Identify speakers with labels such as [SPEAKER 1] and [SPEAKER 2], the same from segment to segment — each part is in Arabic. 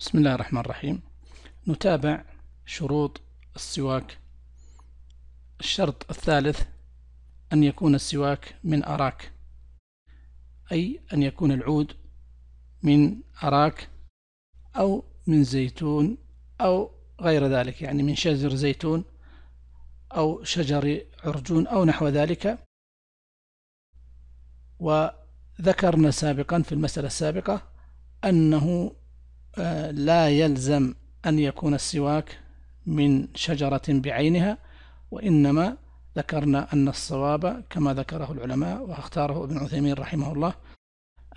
[SPEAKER 1] بسم الله الرحمن الرحيم نتابع شروط السواك الشرط الثالث أن يكون السواك من أراك أي أن يكون العود من أراك أو من زيتون أو غير ذلك يعني من شجر زيتون أو شجر عرجون أو نحو ذلك وذكرنا سابقا في المسألة السابقة أنه آه، لا يلزم أن يكون السواك من شجرة بعينها وإنما ذكرنا أن الصواب كما ذكره العلماء واختاره ابن عثيمين رحمه الله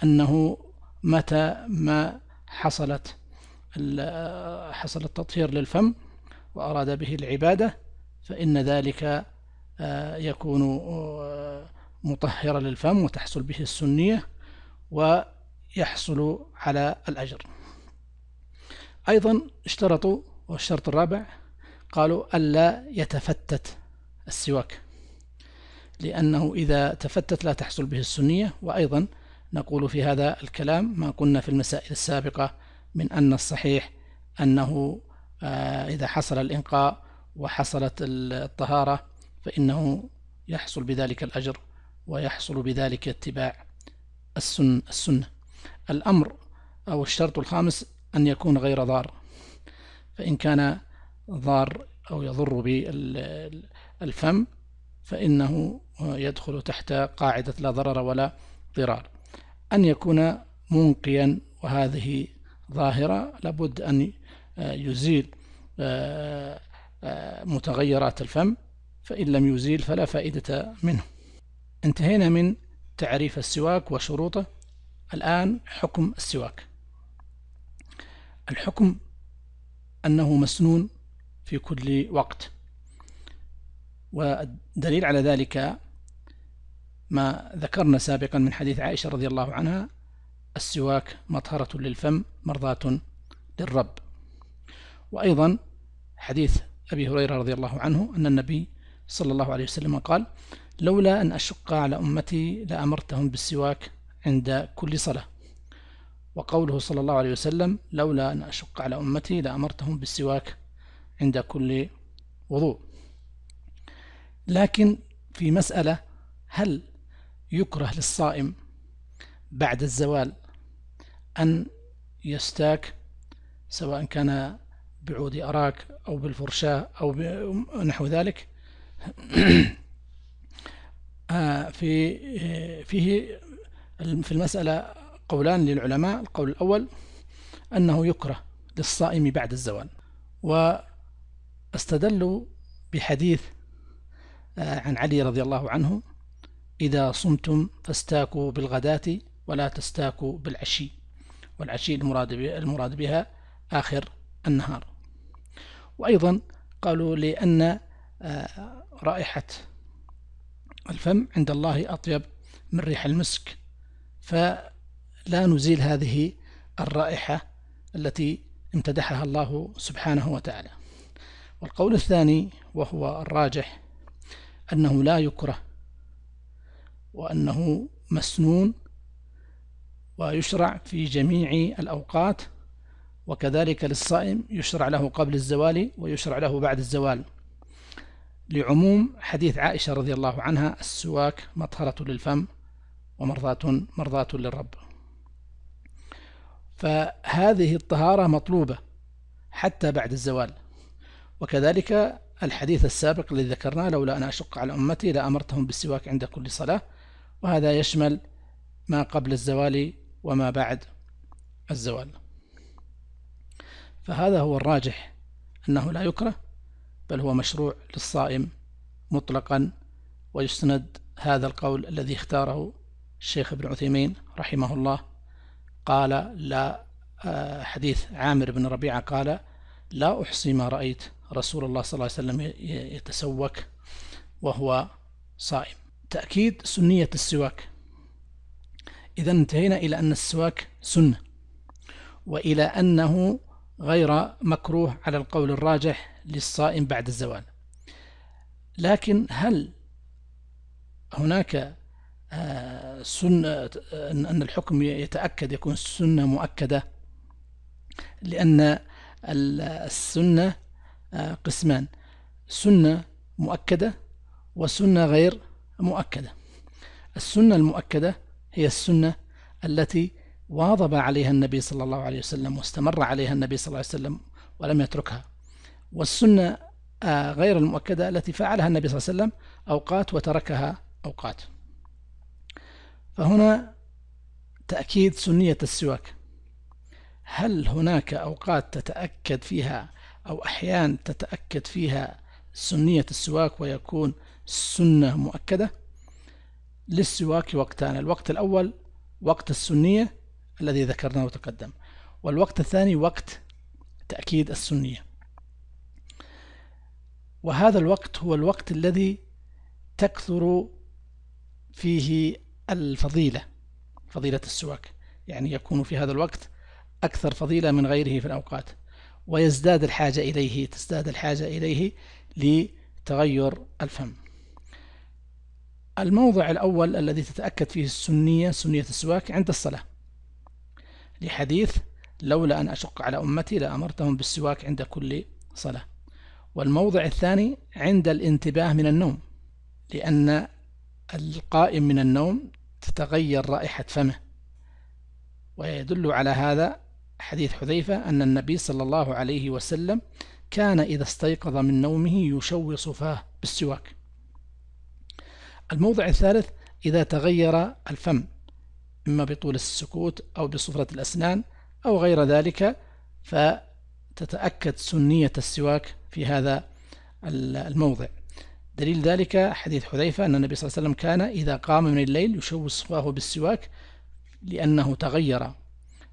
[SPEAKER 1] أنه متى ما حصلت آه، حصل التطهير للفم وأراد به العبادة فإن ذلك آه، يكون مطهرا للفم وتحصل به السنية ويحصل على الأجر أيضا اشترطوا والشرط الرابع قالوا ألا يتفتت السواك لأنه إذا تفتت لا تحصل به السنية وأيضا نقول في هذا الكلام ما قلنا في المسائل السابقة من أن الصحيح أنه آه، إذا حصل الإنقاء وحصلت الطهارة فإنه يحصل بذلك الأجر ويحصل بذلك اتباع السن السنة الأمر أو الشرط الخامس أن يكون غير ضار فإن كان ضار أو يضر بالفم فإنه يدخل تحت قاعدة لا ضرر ولا ضرار أن يكون منقيا وهذه ظاهرة لابد أن يزيل آه، متغيرات الفم فإن لم يزيل فلا فائدة منه انتهينا من تعريف السواك وشروطه الآن حكم السواك الحكم أنه مسنون في كل وقت والدليل على ذلك ما ذكرنا سابقا من حديث عائشة رضي الله عنها السواك مطهرة للفم مرضاة للرب وأيضا حديث أبي هريرة رضي الله عنه أن النبي صلى الله عليه وسلم قال لولا أن أشق على أمتي لأمرتهم بالسواك عند كل صلاة وقوله صلى الله عليه وسلم لولا أن أشق على أمتي لأمرتهم بالسواك عند كل وضوء لكن في مسألة هل يكره للصائم بعد الزوال أن يستاك سواء كان بعود أراك أو بالفرشاة أو نحو ذلك آه، في آه، فيه في المسألة قولان للعلماء القول الأول أنه يكره للصائم بعد الزوال واستدلوا بحديث آه، عن علي رضي الله عنه إذا صمتم فاستاكوا بالغداة ولا تستاكوا بالعشي والعشي المراد المراد بها آخر النهار وأيضا قالوا لأن آه، رائحة الفم عند الله أطيب من ريح المسك ف لا نزيل هذه الرائحة التي امتدحها الله سبحانه وتعالى والقول الثاني وهو الراجح أنه لا يكره وأنه مسنون ويشرع في جميع الأوقات وكذلك للصائم يشرع له قبل الزوال ويشرع له بعد الزوال لعموم حديث عائشة رضي الله عنها السواك مطهرة للفم ومرضاة مرضاة للرب فهذه الطهارة مطلوبة حتى بعد الزوال وكذلك الحديث السابق الذي ذكرناه لولا أن أشق على أمتي لأمرتهم بالسواك عند كل صلاة وهذا يشمل ما قبل الزوال وما بعد الزوال فهذا هو الراجح أنه لا يكره بل هو مشروع للصائم مطلقا ويستند هذا القول الذي اختاره الشيخ ابن عثيمين رحمه الله قال لا آه، حديث عامر بن ربيعة قال لا أحصي ما رأيت رسول الله صلى الله عليه وسلم يتسوك وهو صائم تأكيد سنية السواك إذا انتهينا إلى أن السواك سنة وإلى أنه غير مكروه على القول الراجح للصائم بعد الزوال لكن هل هناك سنة أن الحكم يتأكد يكون السنة مؤكدة لأن السنة آه، قسمان سنة مؤكدة وسنة غير مؤكدة السنة المؤكدة هي السنة التي واظب عليها النبي صلى الله عليه وسلم واستمر عليها النبي صلى الله عليه وسلم ولم يتركها والسنة آه، غير المؤكدة التي فعلها النبي صلى الله عليه وسلم أوقات وتركها أوقات فهنا تأكيد سنية السواك هل هناك أوقات تتأكد فيها أو أحيان تتأكد فيها سنية السواك ويكون سنة مؤكدة للسواك وقتان الوقت الأول وقت السنية الذي ذكرناه وتقدم والوقت الثاني وقت تأكيد السنية وهذا الوقت هو الوقت الذي تكثر فيه الفضيلة فضيلة السواك يعني يكون في هذا الوقت أكثر فضيلة من غيره في الأوقات ويزداد الحاجة إليه تزداد الحاجة إليه لتغير الفم الموضع الأول الذي تتأكد فيه السنية سنية السواك عند الصلاة لحديث لولا أن أشق على أمتي لأمرتهم بالسواك عند كل صلاة والموضع الثاني عند الانتباه من النوم لأن القائم من النوم تتغير رائحة فمه ويدل على هذا حديث حذيفة أن النبي صلى الله عليه وسلم كان إذا استيقظ من نومه يشوص فاه بالسواك الموضع الثالث إذا تغير الفم إما بطول السكوت أو بصفرة الأسنان أو غير ذلك فتتأكد سنية السواك في هذا الموضع دليل ذلك حديث حذيفة أن النبي صلى الله عليه وسلم كان إذا قام من الليل يشوش صفاه بالسواك لأنه تغير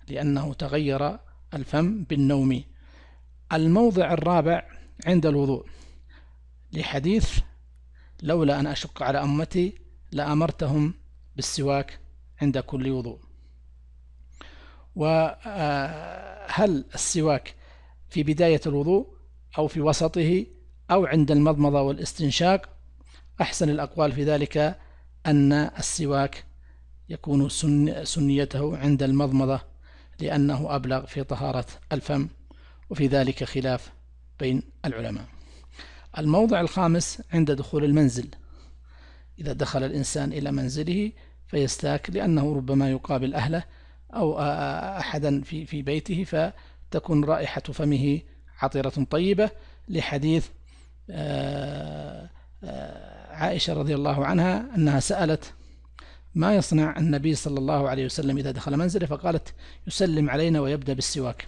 [SPEAKER 1] لأنه تغير الفم بالنوم الموضع الرابع عند الوضوء لحديث لولا أن أشق على أمتي لأمرتهم بالسواك عند كل وضوء وهل آه، السواك في بداية الوضوء أو في وسطه أو عند المضمضة والاستنشاق أحسن الأقوال في ذلك أن السواك يكون سن سنيته عند المضمضة لأنه أبلغ في طهارة الفم وفي ذلك خلاف بين العلماء الموضع الخامس عند دخول المنزل إذا دخل الإنسان إلى منزله فيستاك لأنه ربما يقابل أهله أو أحدا في في بيته فتكون رائحة فمه عطرة طيبة لحديث آه، آه، عائشة رضي الله عنها أنها سألت ما يصنع النبي صلى الله عليه وسلم إذا دخل منزله فقالت يسلم علينا ويبدأ بالسواك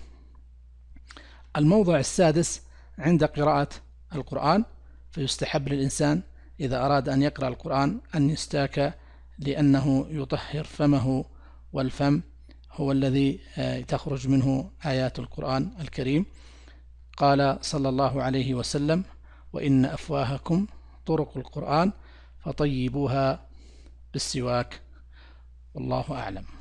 [SPEAKER 1] الموضع السادس عند قراءة القرآن فيستحب للإنسان إذا أراد أن يقرأ القرآن أن يستاك لأنه يطهر فمه والفم هو الذي آه، تخرج منه آيات القرآن الكريم قال صلى الله عليه وسلم وإن أفواهكم طرق القرآن فطيبوها بالسواك والله أعلم